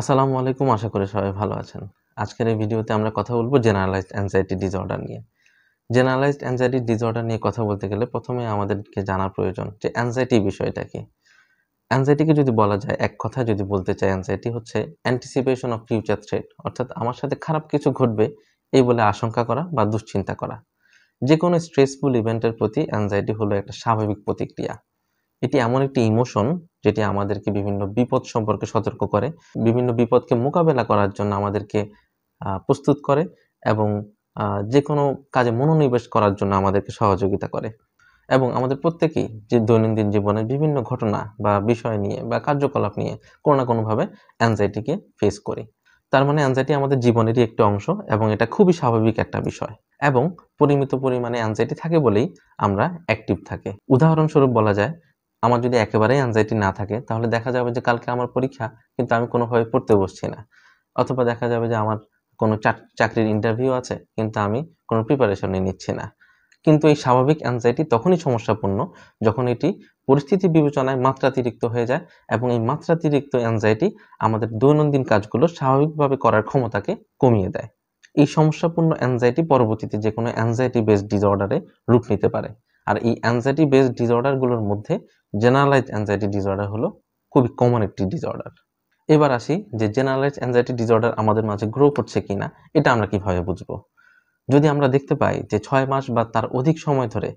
আসসালামু আলাইকুম আশা করি সবাই ভালো আছেন আজকের এই ভিডিওতে আমরা কথা বলবো জেনারেলাইজড অ্যাংজাইটি ডিসঅর্ডার নিয়ে জেনারেলাইজড অ্যাংজাইটি ডিসঅর্ডার নিয়ে কথা বলতে গেলে প্রথমে আমাদেরকে জানা প্রয়োজন যে অ্যাংজাইটি বিষয়টা কি অ্যাংজাইটিকে যদি বলা যায় এক কথা যদি বলতে চাই অ্যাংজাইটি হচ্ছে অ্যান্টিসিপেশন অফ ফিউচার থ্রেট অর্থাৎ আমার সাথে খারাপ কিছু ঘটবে এই বলে আশঙ্কা করা বা দুশ্চিন্তা করা যে কোনো স্ট্রেসফুল ইভেন্টের প্রতি অ্যাংজাইটি হলো একটা স্বাভাবিক প্রতিক্রিয়া এটি এমন একটি ইমোশন যেটি আমাদেরকে বিভিন্ন বিপদ সম্পর্কে সতর্ক করে বিভিন্ন বিপদকে মোকাবেলা করার জন্য আমাদেরকে প্রস্তুত করে এবং যে কোনো কাজে মনোনিবেশ করার জন্য আমাদেরকে সহযোগিতা করে এবং আমাদের প্রত্যেকেই যে দৈনন্দিন জীবনে বিভিন্ন ঘটনা বা বিষয় নিয়ে বা কার্যকলাপ নিয়ে কোনো না কোনোভাবে অ্যাংজাইটিকে ফেস করি তার মানে অ্যাংজাইটি আমাদের জীবনেরই একটি অংশ এবং এটা খুবই স্বাভাবিক একটা বিষয় এবং পরিমিত পরিমাণে অ্যাংজাইটি থাকে বলেই আমরা অ্যাক্টিভ থাকি উদাহরণস্বরূপ বলা যায় আমার যদি একেবারেই অ্যাংজাইটি না থাকে তাহলে দেখা যাবে যে কালকে আমার পরীক্ষা কিন্তু আমি কোনোভাবে পড়তে বসছি না অথবা দেখা যাবে যে আমার কোনো চাকরির ইন্টারভিউ আছে কিন্তু আমি কোনো প্রিপারেশনই নিচ্ছি না কিন্তু এই স্বাভাবিক অ্যাংজাইটি তখনই সমস্যাপূর্ণ যখন এটি পরিস্থিতি বিবেচনায় মাত্রাতিরিক্ত হয়ে যায় এবং এই মাত্রাতিরিক্ত অ্যাংজাইটি আমাদের দৈনন্দিন কাজগুলো স্বাভাবিকভাবে করার ক্ষমতাকে কমিয়ে দেয় এই সমস্যাপূর্ণ অ্যাংজাইটি পরবর্তীতে যে কোনো অ্যাংজাইটি বেসড ডিসঅর্ডারে রূপ নিতে পারে আর এই অ্যাংজাইটি বেসড ডিসঅর্ডারগুলোর মধ্যে জেনারেলাইজ অ্যাংজাইটি ডিসঅর্ডার হলো খুবই কমন একটি ডিসঅর্ডার এবার আসি যে জেনারেলাইজ অ্যাংজাইটি ডিসঅর্ডার আমাদের মাঝে গ্রো করছে না এটা আমরা কীভাবে বুঝবো যদি আমরা দেখতে পাই যে ছয় মাস বা তার অধিক সময় ধরে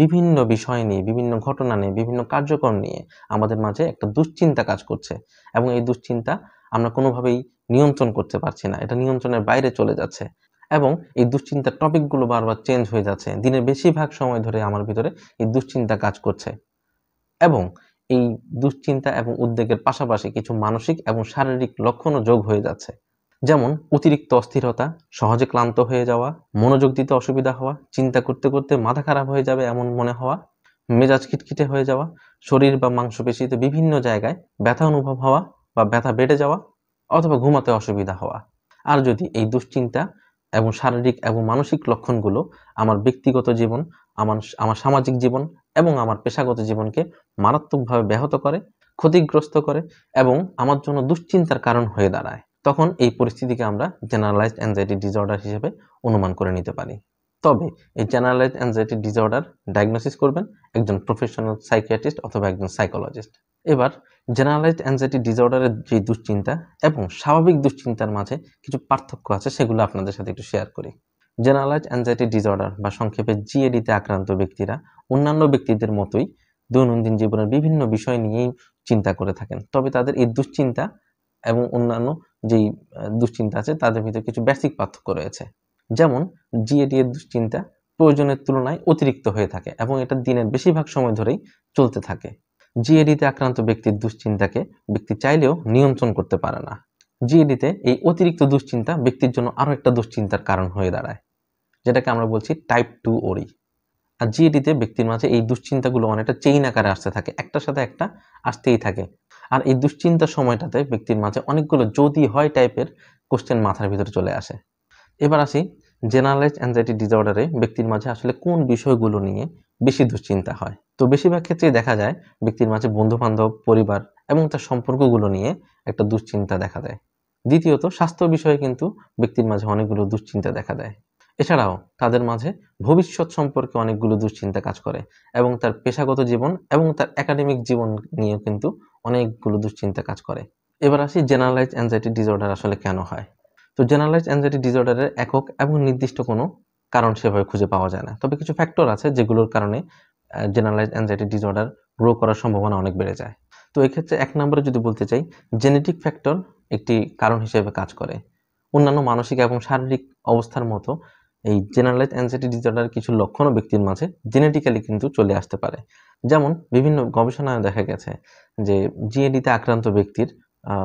বিভিন্ন বিষয় নিয়ে বিভিন্ন ঘটনা নিয়ে বিভিন্ন কার্যক্রম নিয়ে আমাদের মাঝে একটা দুশ্চিন্তা কাজ করছে এবং এই দুশ্চিন্তা আমরা কোনোভাবেই নিয়ন্ত্রণ করতে পারছি না এটা নিয়ন্ত্রণের বাইরে চলে যাচ্ছে এবং এই দুশ্চিন্তার টপিকগুলো বারবার চেঞ্জ হয়ে যাচ্ছে দিনের বেশিরভাগ সময় ধরে আমার ভিতরে এই দুশ্চিন্তা কাজ করছে এবং এই দুশ্চিন্তা এবং উদ্বেগের পাশাপাশি কিছু মানসিক এবং শারীরিক লক্ষণও যোগ হয়ে যাচ্ছে যেমন অতিরিক্ত অস্থিরতা সহজে ক্লান্ত হয়ে যাওয়া মনোযোগ দিতে অসুবিধা হওয়া চিন্তা করতে করতে মাথা খারাপ হয়ে যাবে এমন মনে হওয়া মেজাজ খিটখিটে হয়ে যাওয়া শরীর বা মাংসপেশিতে বিভিন্ন জায়গায় ব্যথা অনুভব হওয়া বা ব্যথা বেড়ে যাওয়া অথবা ঘুমাতে অসুবিধা হওয়া আর যদি এই দুশ্চিন্তা এবং শারীরিক এবং মানসিক লক্ষণগুলো আমার ব্যক্তিগত জীবন আমার আমার সামাজিক জীবন এবং আমার পেশাগত জীবনকে মারাত্মকভাবে ব্যাহত করে ক্ষতিগ্রস্ত করে এবং আমার জন্য দুশ্চিন্তার কারণ হয়ে দাঁড়ায় তখন এই পরিস্থিতিকে আমরা জেনারেলাইজড অ্যাংজাইটি ডিসঅর্ডার হিসেবে অনুমান করে নিতে পারি তবে এই জেনারেলাইজ অ্যাংজাইটি ডিসঅর্ডার ডায়াগনোসিস করবেন একজন প্রফেশনাল সাইকিয়াটিস্ট অথবা একজন সাইকোলজিস্ট এবার জেনারেলাইজড অ্যাংজাইটি ডিসঅর্ডারের যে দুশ্চিন্তা এবং স্বাভাবিক দুশ্চিন্তার মাঝে কিছু পার্থক্য আছে সেগুলো আপনাদের সাথে একটু শেয়ার করি জেনারেলাইজড অ্যাংজাইটি ডিসঅর্ডার বা সংক্ষেপে জিএডিতে আক্রান্ত ব্যক্তিরা অন্যান্য ব্যক্তিদের মতোই দৈনন্দিন জীবনের বিভিন্ন বিষয় নিয়েই চিন্তা করে থাকেন তবে তাদের এই দুশ্চিন্তা এবং অন্যান্য যেই দুশ্চিন্তা আছে তাদের ভিতরে কিছু বেসিক পার্থক্য রয়েছে যেমন জিএডি এর দুশ্চিন্তা প্রয়োজনের তুলনায় অতিরিক্ত হয়ে থাকে এবং এটা দিনের বেশিরভাগ সময় ধরেই চলতে থাকে জিএডিতে আক্রান্ত ব্যক্তির দুশ্চিন্তাকে ব্যক্তি চাইলেও নিয়ন্ত্রণ করতে পারে না জিএডিতে এই অতিরিক্ত দুশ্চিন্তা ব্যক্তির জন্য আরও একটা দুশ্চিন্তার কারণ হয়ে দাঁড়ায় যেটাকে আমরা বলছি টাইপ টু ওরি আর জিএডিতে ব্যক্তির মাঝে এই দুশ্চিন্তাগুলো অনেকটা চেইন আকারে আসতে থাকে একটার সাথে একটা আসতেই থাকে আর এই দুশ্চিন্তার সময়টাতে ব্যক্তির মাঝে অনেকগুলো যদি হয় টাইপের কোশ্চেন মাথার ভিতরে চলে আসে এবার আসি জেনারেলাইজ অ্যাংজাইটি ডিসঅর্ডারে ব্যক্তির মাঝে আসলে কোন বিষয়গুলো নিয়ে বেশি দুশ্চিন্তা হয় তো বেশিরভাগ ক্ষেত্রেই দেখা যায় ব্যক্তির মাঝে বন্ধুবান্ধব পরিবার এবং তার সম্পর্কগুলো নিয়ে একটা দুশ্চিন্তা দেখা দেয় দ্বিতীয়ত স্বাস্থ্য বিষয়ে কিন্তু ব্যক্তির মাঝে অনেকগুলো দুশ্চিন্তা দেখা দেয় এছাড়াও তাদের মাঝে ভবিষ্যৎ সম্পর্কে অনেকগুলো দুশ্চিন্তা কাজ করে এবং তার পেশাগত জীবন এবং তার একাডেমিক জীবন নিয়েও কিন্তু অনেকগুলো দুশ্চিন্তা কাজ করে এবার আসি জেনারেলাইজ অ্যাংজাইটি ডিসঅর্ডার আসলে কেন হয় তো জেনারেলাইজ অ্যাংজাইটি ডিসঅর্ডারের একক এবং নির্দিষ্ট কোনো কারণ সেভাবে খুঁজে পাওয়া যায় না তবে কিছু ফ্যাক্টর আছে যেগুলোর কারণে জেনারেলাইজ অ্যাংজাইটি ডিসঅর্ডার গ্রো করার সম্ভাবনা অনেক বেড়ে যায় তো এক্ষেত্রে এক নম্বরে যদি বলতে চাই জেনেটিক ফ্যাক্টর একটি কারণ হিসেবে কাজ করে অন্যান্য মানসিক এবং শারীরিক অবস্থার মতো এই জেনারেলাইজ অ্যাংজাইটি ডিসঅর্ডার কিছু লক্ষণও ব্যক্তির মাঝে জেনেটিক্যালি কিন্তু চলে আসতে পারে যেমন বিভিন্ন গবেষণায় দেখা গেছে যে জিএডিতে আক্রান্ত ব্যক্তির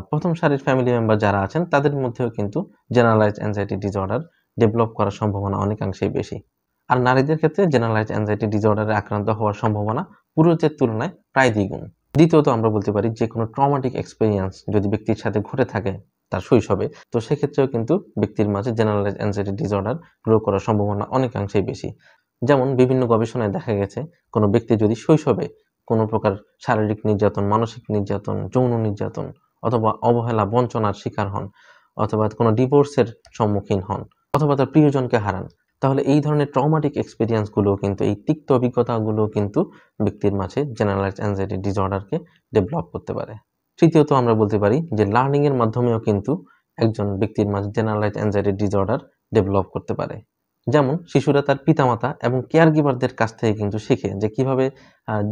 প্রথম সারির ফ্যামিলি মেম্বার যারা আছেন তাদের মধ্যেও কিন্তু জেনারেলাইজ অ্যাংজাইটি ডিসঅর্ডার ডেভেলপ করার সম্ভাবনা অনেকাংশেই বেশি আর নারীদের ক্ষেত্রে জেনারেলাইজ অ্যাংজাইটি ডিসঅর্ডারে আক্রান্ত হওয়ার সম্ভাবনা পুরুষদের তুলনায় প্রায় দ্বিগুণ দ্বিতীয়ত আমরা বলতে পারি যে কোনো ট্রমাটিক এক্সপিরিয়েন্স যদি ব্যক্তির সাথে ঘটে থাকে তার শৈশবে তো সেক্ষেত্রেও কিন্তু ব্যক্তির মাঝে জেনারেলাইজ অ্যাংজাইটি ডিসঅর্ডার গ্রো করার সম্ভাবনা অনেকাংশেই বেশি যেমন বিভিন্ন গবেষণায় দেখা গেছে কোনো ব্যক্তি যদি শৈশবে কোনো প্রকার শারীরিক নির্যাতন মানসিক নির্যাতন যৌন নির্যাতন অথবা অবহেলা বঞ্চনার শিকার হন অথবা কোনো ডিভোর্সের সম্মুখীন হন অথবা তার প্রিয়জনকে হারান তাহলে এই ধরনের ট্রমাটিক এক্সপিরিয়েন্সগুলো কিন্তু এই তিক্ত অভিজ্ঞতাগুলো কিন্তু ব্যক্তির মাঝে জেনারেলাইজ অ্যাংজাইটি ডিসঅর্ডারকে ডেভেলপ করতে পারে তৃতীয়ত আমরা বলতে পারি যে লার্নিংয়ের মাধ্যমেও কিন্তু একজন ব্যক্তির মাঝে জেনারেলাইজ অ্যাংজাইটি ডিসঅর্ডার ডেভেলপ করতে পারে যেমন শিশুরা তার পিতামাতা এবং কেয়ার গিভারদের কাছ থেকে কিন্তু শিখে যে কিভাবে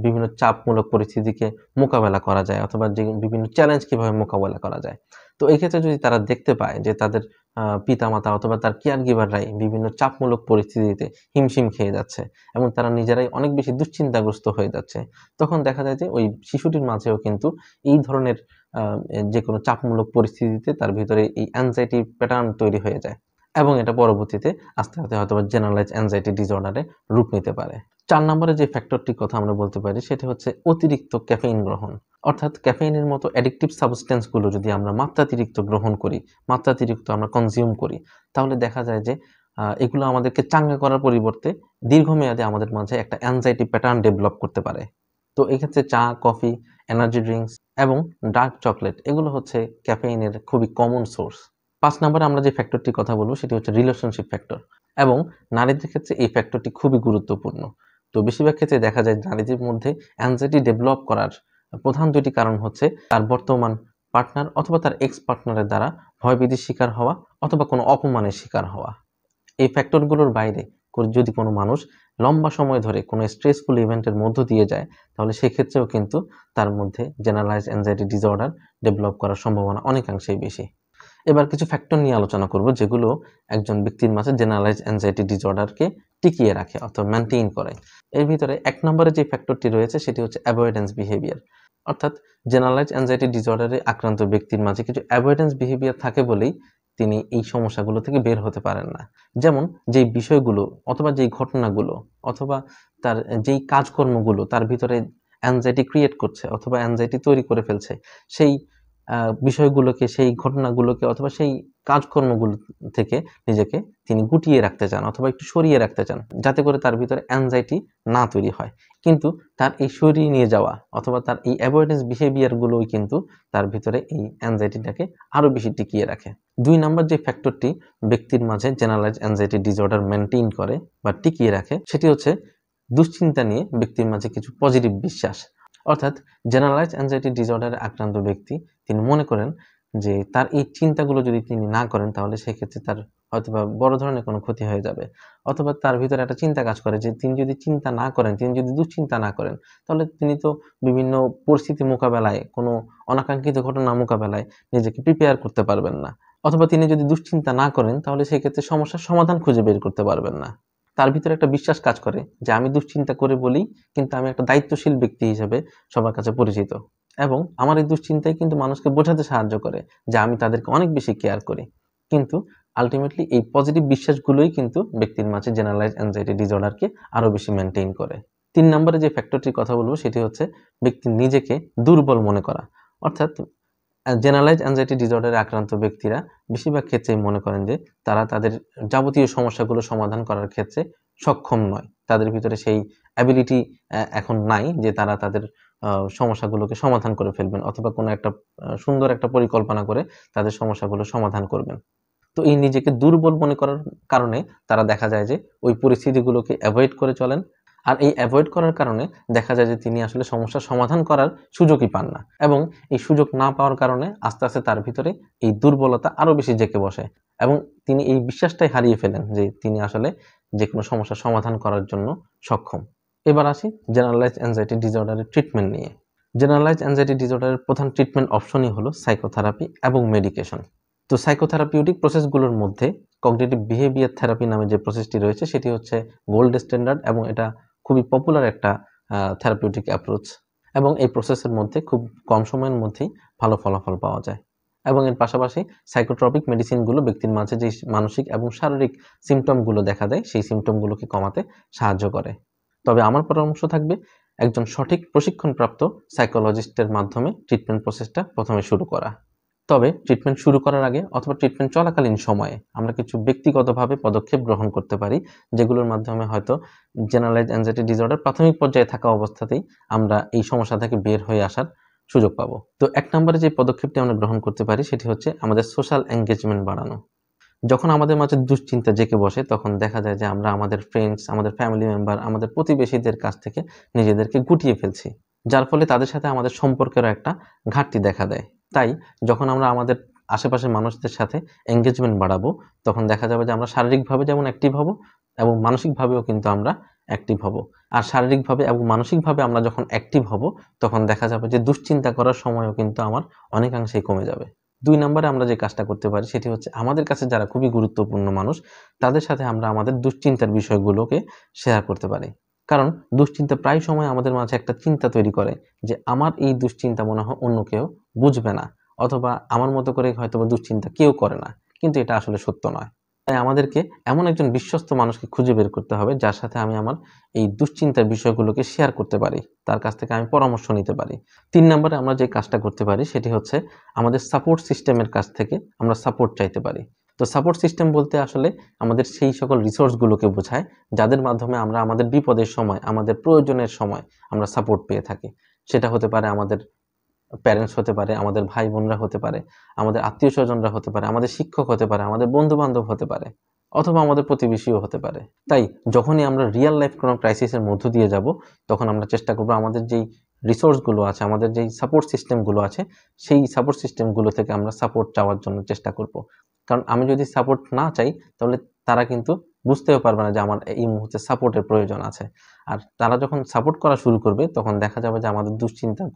বিভিন্ন চাপমূলক পরিস্থিতিকে মোকাবেলা করা যায় অথবা যে বিভিন্ন চ্যালেঞ্জ কিভাবে মোকাবেলা করা যায় তো এই ক্ষেত্রে যদি তারা দেখতে পায় যে তাদের পিতামাতা অথবা তার কেয়ার গিভাররাই বিভিন্ন চাপমূলক পরিস্থিতিতে হিমশিম খেয়ে যাচ্ছে এবং তারা নিজেরাই অনেক বেশি দুশ্চিন্তাগ্রস্ত হয়ে যাচ্ছে তখন দেখা যায় যে ওই শিশুটির মাঝেও কিন্তু এই ধরনের যে কোনো চাপমূলক পরিস্থিতিতে তার ভিতরে এই অ্যাংজাইটি প্যাটার্ন তৈরি হয়ে যায় এবং এটা পরবর্তীতে আস্তে আস্তে হয়তো জেনারেলাইজ অ্যাংজাইটি ডিসঅর্ডারে রূপ নিতে পারে চার নম্বরে যে ফ্যাক্টরটির কথা আমরা বলতে পারি সেটি হচ্ছে অতিরিক্ত ক্যাফেইন গ্রহণ অর্থাৎ ক্যাফেইনের মতো অ্যাডিকটিভ সাবস্টেন্সগুলো যদি আমরা মাত্রাতিরিক্ত গ্রহণ করি মাত্রাতিরিক্ত আমরা কনজিউম করি তাহলে দেখা যায় যে এগুলো আমাদেরকে চাঙ্গা করার পরিবর্তে দীর্ঘমেয়াদে আমাদের মাঝে একটা অ্যাংজাইটি প্যাটার্ন ডেভেলপ করতে পারে তো এক্ষেত্রে চা কফি এনার্জি ড্রিঙ্কস এবং ডার্ক চকলেট এগুলো হচ্ছে ক্যাফেইনের খুবই কমন সোর্স পাঁচ নম্বরে আমরা যে ফ্যাক্টরটির কথা বলবো সেটি হচ্ছে রিলেশনশিপ ফ্যাক্টর এবং নারীদের ক্ষেত্রে এই ফ্যাক্টরটি খুবই গুরুত্বপূর্ণ তো বেশিরভাগ ক্ষেত্রে দেখা যায় নারীদের মধ্যে অ্যাংজাইটি ডেভেলপ করার প্রধান দুটি কারণ হচ্ছে তার বর্তমান পার্টনার অথবা তার এক্স পার্টনারের দ্বারা ভয়বিধির শিকার হওয়া অথবা কোনো অপমানের শিকার হওয়া এই ফ্যাক্টরগুলোর বাইরে যদি কোনো মানুষ লম্বা সময় ধরে কোনো স্ট্রেসফুল ইভেন্টের মধ্য দিয়ে যায় তাহলে সেক্ষেত্রেও কিন্তু তার মধ্যে জেনারেলাইজ অ্যাংজাইটি ডিসঅর্ডার ডেভেলপ করার সম্ভাবনা অনেকাংশেই বেশি এবার কিছু ফ্যাক্টর নিয়ে আলোচনা করব যেগুলো একজন ব্যক্তির মাঝে জেনারেলাইজ অ্যাংজাইটি ডিসঅর্ডারকে টিকিয়ে রাখে অর্থাৎ মেনটেইন করে এর ভিতরে এক নম্বরে যে ফ্যাক্টরটি রয়েছে সেটি হচ্ছে অ্যাভয়েডেন্স বিহেভিয়ার অর্থাৎ জেনারেলাইজ অ্যাংজাইটি ডিসঅর্ডারে আক্রান্ত ব্যক্তির মাঝে কিছু অ্যাভয়েডেন্স বিহেভিয়ার থাকে বলেই তিনি এই সমস্যাগুলো থেকে বের হতে পারেন না যেমন যেই বিষয়গুলো অথবা যেই ঘটনাগুলো অথবা তার যেই কাজকর্মগুলো তার ভিতরে অ্যাংজাইটি ক্রিয়েট করছে অথবা অ্যাংজাইটি তৈরি করে ফেলছে সেই বিষয়গুলোকে সেই ঘটনাগুলোকে অথবা সেই কাজকর্মগুলো থেকে নিজেকে তিনি গুটিয়ে রাখতে চান অথবা একটু সরিয়ে রাখতে চান যাতে করে তার ভিতরে অ্যাংজাইটি না তৈরি হয় কিন্তু তার এই সরিয়ে নিয়ে যাওয়া অথবা তার এই অ্যাভয়েডেন্স বিহেভিয়ারগুলোই কিন্তু তার ভিতরে এই অ্যাংজাইটিটাকে আরও বেশি টিকিয়ে রাখে দুই নাম্বার যে ফ্যাক্টরটি ব্যক্তির মাঝে জেনারেলাইজ অ্যাংজাইটি ডিসঅর্ডার মেনটেন করে বা টিকিয়ে রাখে সেটি হচ্ছে দুশ্চিন্তা নিয়ে ব্যক্তির মাঝে কিছু পজিটিভ বিশ্বাস অর্থাৎ জেনারেলাইজ অ্যাংজাইটি ডিসঅর্ডারে আক্রান্ত ব্যক্তি তিনি মনে করেন যে তার এই চিন্তাগুলো যদি তিনি না করেন তাহলে সেক্ষেত্রে তার হয়তো বড় ধরনের কোনো ক্ষতি হয়ে যাবে অথবা তার ভিতরে একটা চিন্তা কাজ করে যে তিনি যদি চিন্তা না করেন তিনি যদি দুশ্চিন্তা না করেন তাহলে তিনি তো বিভিন্ন পরিস্থিতি মোকাবেলায় কোনো অনাকাঙ্ক্ষিত ঘটনা মোকাবেলায় নিজেকে প্রিপেয়ার করতে পারবেন না অথবা তিনি যদি দুশ্চিন্তা না করেন তাহলে সেক্ষেত্রে সমস্যার সমাধান খুঁজে বের করতে পারবেন না তার ভিতরে একটা বিশ্বাস কাজ করে যে আমি দুশ্চিন্তা করে বলি কিন্তু আমি একটা দায়িত্বশীল ব্যক্তি হিসেবে সবার কাছে পরিচিত এবং আমার এই দুশ্চিন্তাই কিন্তু মানুষকে বোঝাতে সাহায্য করে যে আমি তাদেরকে অনেক বেশি কেয়ার করি কিন্তু আলটিমেটলি এই পজিটিভ বিশ্বাসগুলোই কিন্তু ব্যক্তির মাঝে জেনারেলাইজ অ্যাংজাইটি ডিজর্ডারকে আরও বেশি মেনটেন করে তিন নম্বরে যে ফ্যাক্টরটির কথা বলবো সেটি হচ্ছে ব্যক্তি নিজেকে দুর্বল মনে করা অর্থাৎ জেনারেলাইজ অ্যাংজাইটি ডিজর্ডারে আক্রান্ত ব্যক্তিরা বেশিরভাগ ক্ষেত্রেই মনে করেন যে তারা তাদের যাবতীয় সমস্যাগুলো সমাধান করার ক্ষেত্রে সক্ষম নয় তাদের ভিতরে সেই অ্যাবিলিটি এখন নাই যে তারা তাদের সমস্যাগুলোকে সমাধান করে ফেলবেন অথবা কোনো একটা সুন্দর একটা পরিকল্পনা করে তাদের সমস্যাগুলো সমাধান করবেন তো এই নিজেকে দুর্বল মনে করার কারণে তারা দেখা যায় যে ওই পরিস্থিতিগুলোকে অ্যাভয়েড করে চলেন আর এই অ্যাভয়েড করার কারণে দেখা যায় যে তিনি আসলে সমস্যা সমাধান করার সুযোগই পান না এবং এই সুযোগ না পাওয়ার কারণে আস্তে আস্তে তার ভিতরে এই দুর্বলতা আরও বেশি জেঁকে বসে এবং তিনি এই বিশ্বাসটাই হারিয়ে ফেলেন যে তিনি আসলে যে কোনো সমস্যার সমাধান করার জন্য সক্ষম এবার আসি জেনারেলাইজ অ্যাংজাইটি ডিসঅর্ডারের ট্রিটমেন্ট নিয়ে জেনারেলাইজ অ্যাংজাইটি ডিসঅর্ডারের প্রধান ট্রিটমেন্ট অপশনই হলো সাইকোথেরাপি এবং মেডিকেশন তো সাইকোথেরাপিউটিক প্রসেসগুলোর মধ্যে কগনেটিভ বিহেভিয়ার থেরাপি নামে যে প্রসেসটি রয়েছে সেটি হচ্ছে গোল্ড স্ট্যান্ডার্ড এবং এটা খুবই পপুলার একটা থেরাপিউটিক অ্যাপ্রোচ এবং এই প্রসেসের মধ্যে খুব কম সময়ের মধ্যেই ভালো ফলাফল পাওয়া যায় এবং এর পাশাপাশি সাইকোট্রপিক মেডিসিনগুলো ব্যক্তির মাঝে যে মানসিক এবং শারীরিক সিমটমগুলো দেখা দেয় সেই সিমটমগুলোকে কমাতে সাহায্য করে তবে আমার পরামর্শ থাকবে একজন সঠিক প্রশিক্ষণপ্রাপ্ত সাইকোলজিস্টের মাধ্যমে ট্রিটমেন্ট প্রসেসটা প্রথমে শুরু করা তবে ট্রিটমেন্ট শুরু করার আগে অথবা ট্রিটমেন্ট চলাকালীন সময়ে আমরা কিছু ব্যক্তিগতভাবে পদক্ষেপ গ্রহণ করতে পারি যেগুলোর মাধ্যমে হয়তো জেনারেলাইজ অ্যাংজাইটি ডিসঅর্ডার প্রাথমিক পর্যায়ে থাকা অবস্থাতেই আমরা এই সমস্যা থেকে বের হয়ে আসার সুযোগ পাবো তো এক নম্বরে যে পদক্ষেপটি আমরা গ্রহণ করতে পারি সেটি হচ্ছে আমাদের সোশ্যাল এঙ্গেজমেন্ট বাড়ানো যখন আমাদের মাঝে দুশ্চিন্তা জেগে বসে তখন দেখা যায় যে আমরা আমাদের ফ্রেন্ডস আমাদের ফ্যামিলি মেম্বার আমাদের প্রতিবেশীদের কাছ থেকে নিজেদেরকে গুটিয়ে ফেলছি যার ফলে তাদের সাথে আমাদের সম্পর্কেরও একটা ঘাটতি দেখা দেয় তাই যখন আমরা আমাদের আশেপাশের মানুষদের সাথে এঙ্গেজমেন্ট বাড়াবো তখন দেখা যাবে যে আমরা শারীরিকভাবে যেমন অ্যাক্টিভ হব এবং মানসিকভাবেও কিন্তু আমরা অ্যাক্টিভ হব আর শারীরিকভাবে এবং মানসিকভাবে আমরা যখন অ্যাক্টিভ হব তখন দেখা যাবে যে দুশ্চিন্তা করার সময়ও কিন্তু আমার অনেকাংশেই কমে যাবে দুই নম্বরে আমরা যে কাজটা করতে পারি সেটি হচ্ছে আমাদের কাছে যারা খুবই গুরুত্বপূর্ণ মানুষ তাদের সাথে আমরা আমাদের দুশ্চিন্তার বিষয়গুলোকে শেয়ার করতে পারি কারণ দুশ্চিন্তা প্রায় সময় আমাদের মাঝে একটা চিন্তা তৈরি করে যে আমার এই দুশ্চিন্তা মনে হয় অন্য কেউ বুঝবে না অথবা আমার মতো করে হয়তো দুশ্চিন্তা কেউ করে না কিন্তু এটা আসলে সত্য নয় তাই আমাদেরকে এমন একজন বিশ্বস্ত মানুষকে খুঁজে বের করতে হবে যার সাথে আমি আমার এই দুশ্চিন্তার বিষয়গুলোকে শেয়ার করতে পারি তার কাছ থেকে আমি পরামর্শ নিতে পারি তিন নম্বরে আমরা যে কাজটা করতে পারি সেটি হচ্ছে আমাদের সাপোর্ট সিস্টেমের কাছ থেকে আমরা সাপোর্ট চাইতে পারি তো সাপোর্ট সিস্টেম বলতে আসলে আমাদের সেই সকল রিসোর্সগুলোকে বোঝায় যাদের মাধ্যমে আমরা আমাদের বিপদের সময় আমাদের প্রয়োজনের সময় আমরা সাপোর্ট পেয়ে থাকি সেটা হতে পারে আমাদের প্যারেন্টস হতে পারে আমাদের ভাই বোনরা হতে পারে আমাদের আত্মীয় স্বজনরা হতে পারে আমাদের শিক্ষক হতে পারে আমাদের বন্ধু বান্ধব হতে পারে অথবা আমাদের প্রতিবেশীও হতে পারে তাই যখনই আমরা রিয়েল লাইফ কোনো ক্রাইসিসের মধ্য দিয়ে যাব তখন আমরা চেষ্টা করবো আমাদের যেই রিসোর্সগুলো আছে আমাদের যেই সাপোর্ট সিস্টেমগুলো আছে সেই সাপোর্ট সিস্টেমগুলো থেকে আমরা সাপোর্ট চাওয়ার জন্য চেষ্টা করব কারণ আমি যদি সাপোর্ট না চাই তাহলে তারা কিন্তু বুঝতেও পারবে না যে আমার এই মুহূর্তে সাপোর্টের প্রয়োজন আছে আর তারা যখন সাপোর্ট করা শুরু করবে তখন দেখা যাবে যে আমাদের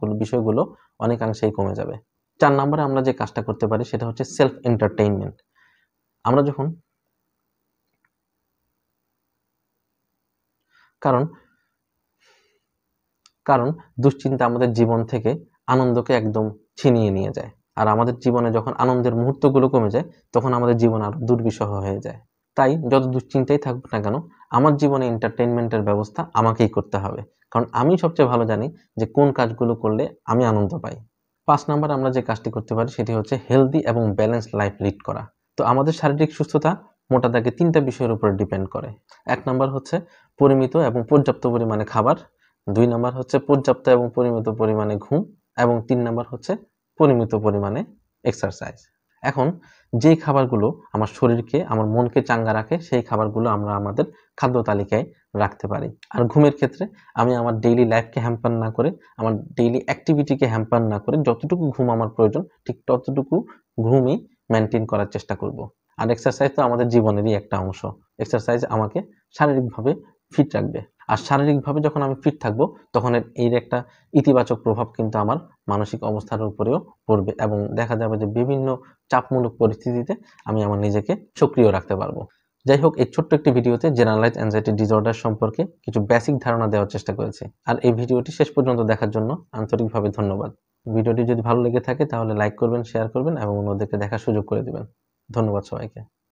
কোনো বিষয়গুলো অনেকাংশেই কমে যাবে চার নম্বরে আমরা যে কাজটা করতে পারি সেটা হচ্ছে সেলফ এন্টারটেইনমেন্ট আমরা যখন কারণ কারণ দুশ্চিন্তা আমাদের জীবন থেকে আনন্দকে একদম ছিনিয়ে নিয়ে যায় আর আমাদের জীবনে যখন আনন্দের মুহূর্তগুলো কমে যায় তখন আমাদের জীবন আরও দুর্বিষহ হয়ে যায় তাই যত দুশ্চিন্তাই থাকুক না কেন আমার জীবনে এন্টারটেনমেন্টের ব্যবস্থা আমাকেই করতে হবে কারণ আমি সবচেয়ে ভালো জানি যে কোন কাজগুলো করলে আমি আনন্দ পাই পাঁচ নাম্বার আমরা যে কাজটি করতে পারি সেটি হচ্ছে হেলদি এবং ব্যালেন্স লাইফ লিড করা তো আমাদের শারীরিক সুস্থতা মোটা দাগে তিনটা বিষয়ের উপরে ডিপেন্ড করে এক নাম্বার হচ্ছে পরিমিত এবং পর্যাপ্ত পরিমাণে খাবার দুই নাম্বার হচ্ছে পর্যাপ্ত এবং পরিমিত পরিমাণে ঘুম এবং তিন নাম্বার হচ্ছে পরিমিত পরিমাণে এক্সারসাইজ এখন যেই খাবারগুলো আমার শরীরকে আমার মনকে চাঙ্গা রাখে সেই খাবারগুলো আমরা আমাদের খাদ্য তালিকায় রাখতে পারি আর ঘুমের ক্ষেত্রে আমি আমার ডেইলি লাইফকে হ্যাম্পার না করে আমার ডেইলি অ্যাক্টিভিটিকে হ্যাম্পার না করে যতটুকু ঘুম আমার প্রয়োজন ঠিক ততটুকু ঘুমই মেনটেন করার চেষ্টা করব। আর এক্সারসাইজ তো আমাদের জীবনেরই একটা অংশ এক্সারসাইজ আমাকে শারীরিকভাবে ফিট রাখবে আর শারীরিকভাবে যখন আমি ফিট থাকবো তখন এর একটা ইতিবাচক প্রভাব কিন্তু আমার মানসিক অবস্থার উপরেও পড়বে এবং দেখা যাবে যে বিভিন্ন চাপমূলক পরিস্থিতিতে আমি আমার নিজেকে সক্রিয় রাখতে পারবো যাই হোক এই ছোট্ট একটি ভিডিওতে জেনারেলাইজ অ্যাংজাইটি ডিসঅর্ডার সম্পর্কে কিছু বেসিক ধারণা দেওয়ার চেষ্টা করেছি আর এই ভিডিওটি শেষ পর্যন্ত দেখার জন্য আন্তরিকভাবে ধন্যবাদ ভিডিওটি যদি ভালো লেগে থাকে তাহলে লাইক করবেন শেয়ার করবেন এবং অন্যদেরকে দেখার সুযোগ করে দেবেন ধন্যবাদ সবাইকে